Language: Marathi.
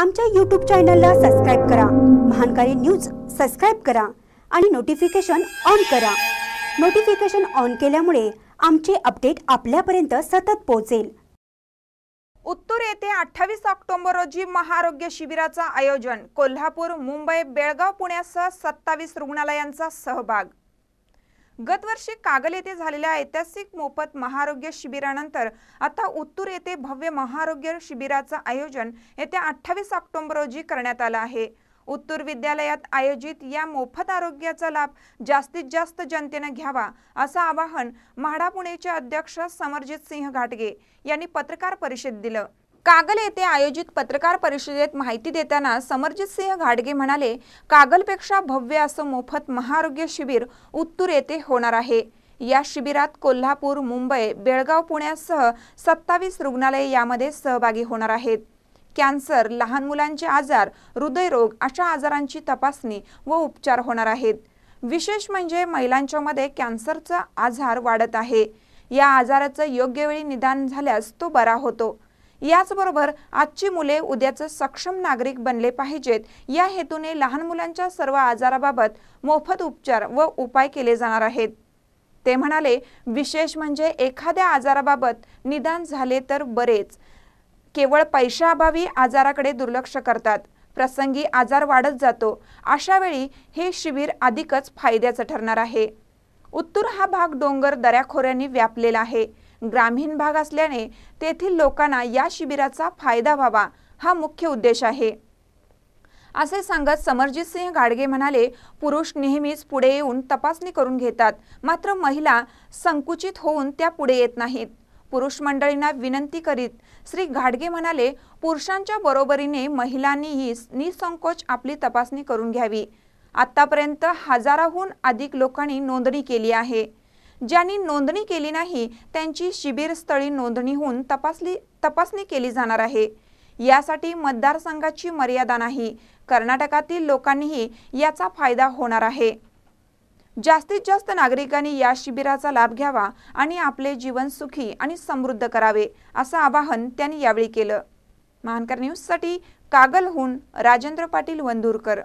आमच्या यूट्यूब चॅनलला सबस्क्राईब करा महानकारी न्यूज सबस्क्राईब करा आणि नोटिफिकेशन ऑन करा नोटिफिकेशन ऑन केल्यामुळे आमचे अपडेट आपल्यापर्यंत सतत पोहोचेल उत्तूर येथे अठ्ठावीस ऑक्टोबर रोजी महाआरोग्य शिबिराचं आयोजन कोल्हापूर मुंबई बेळगाव पुण्यासह सत्तावीस रुग्णालयांचा सहभाग गतवर्षी कागल येथे झालेल्या ऐतिहासिक मोफत महारोग्य शिबिरानंतर आता उत्तूर येथे भव्य महारोग्य शिबिराचं आयोजन येत्या अठ्ठावीस ऑक्टोबर रोजी करण्यात आलं आहे उत्तूर विद्यालयात आयोजित या मोफत आरोग्याचा लाभ जास्तीत जास्त जनतेनं घ्यावा असं आवाहन म्हाडा पुणेचे अध्यक्ष समरजित सिंह घाटगे यांनी पत्रकार परिषद दिलं कागल येथे आयोजित पत्रकार परिषदेत माहिती देताना सिंह घाडगे म्हणाले कागलपेक्षा भव्य असं मोफत महाआरोग्य शिबिर उत्तूर येथे होणार आहे या शिबिरात कोल्हापूर मुंबई बेळगाव पुण्यासह सत्तावीस रुग्णालय यामध्ये सहभागी होणार आहेत कॅन्सर लहान मुलांचे आजार हृदयरोग अशा आजारांची तपासणी व उपचार होणार आहेत विशेष म्हणजे महिलांच्या मध्ये कॅन्सरचा आजार वाढत आहे या आजाराचं योग्य वेळी निदान झाल्यास तो बरा होतो याचबरोबर आजची मुले उद्याचं सक्षम नागरिक बनले पाहिजेत या हेतूने लहान मुलांच्या सर्व आजाराबाबत मोफत उपचार व उपाय केले जाणार आहेत ते म्हणाले विशेष म्हणजे एखाद्या आजाराबाबत निदान झाले तर बरेच केवळ पैशाअभावी आजाराकडे दुर्लक्ष करतात प्रसंगी आजार वाढत जातो अशा वेळी हे शिबिर अधिकच फायद्याचं ठरणार आहे उत्तूर हा भाग डोंगर दऱ्याखोऱ्यांनी व्यापलेला आहे ग्रामीण भाग असल्याने तेथील लोकांना या शिबिराचा फायदा व्हावा हा मुख्य उद्देश आहे असे सांगत समरजित सिंह गाडगे म्हणाले पुरुष नेहमीच पुढे येऊन तपासणी करून घेतात मात्र महिला संकुचित होऊन त्या पुढे येत नाहीत पुरुष मंडळींना विनंती करीत श्री घाडगे म्हणाले पुरुषांच्या बरोबरीने महिलांनीही निसंकोच आपली तपासणी करून घ्यावी आत्तापर्यंत हजाराहून अधिक लोकांनी नोंदणी केली आहे ज्यांनी नोंदणी केली नाही त्यांची शिबिरस्थळी नोंदणी होऊन तपासली तपासणी केली जाणार आहे यासाठी मतदारसंघाची मर्यादा नाही कर्नाटकातील लोकांनीही याचा फायदा होणार आहे जास्तीत जास्त नागरिकांनी या शिबिराचा लाभ घ्यावा आणि आपले जीवन सुखी आणि समृद्ध करावे असं आवाहन त्यांनी यावेळी केलं महानकर न्यूजसाठी कागलहून राजेंद्र पाटील वंदूरकर